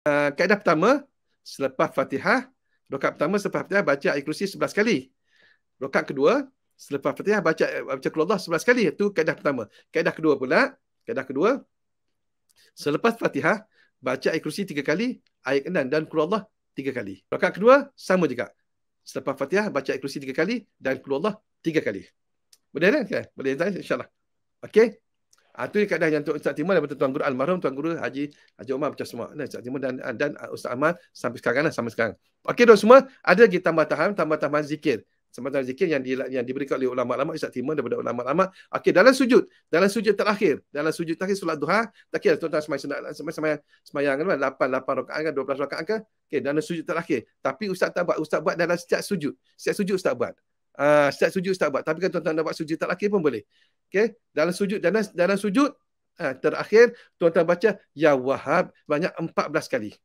Eh, kaedah pertama selepas Fatihah, rakaat pertama selepas Fatihah baca ayat kursi 11 kali. Rakaat kedua selepas Fatihah baca eh, baca Allah 11 kali. Itu kaedah pertama. Kaedah kedua pula, kaedah kedua selepas Fatihah baca ayat kursi 3 kali, ayat enam dan qul Allah 3 kali. Rakaat kedua sama juga. Selepas Fatihah baca ayat kursi 3 kali dan qul Allah 3 kali. Boleh kan? kan? Boleh tak? InsyaAllah. Okay. Ah tu keadaan yang Ustaz Timur dan Tuan Guru Almarhum Tuan Guru Haji Haji Omar macam semua. Nah Ustaz Timur dan dan Ustaz Ahmad sampai sekarang lah sampai sekarang. Okey tuan semua, ada lagi tambah tahan, tambah tahan zikir. tahan zikir yang di, yang diberikan oleh ulama-ulama Ustaz Timur daripada ulama-ulama. Okey dalam sujud, dalam sujud terakhir, dalam sujud terakhir solat duha, tak kira lah, tuan-tuan sembahyang sembahyang sembahyang sembahyang kan 8 kan? 8 rakaat kan 12 rakaat kan. Okey dalam sujud terakhir, tapi ustaz tak buat, ustaz buat dalam setiap sujud. Setiap sujud ustaz buat. Uh, ah, start sujud start buat. Tapi kan tuan-tuan dah sujud tak akhir pun boleh. Okay. Dalam sujud, dalam, dalam sujud, uh, terakhir tuan-tuan baca Ya Wahab banyak 14 kali.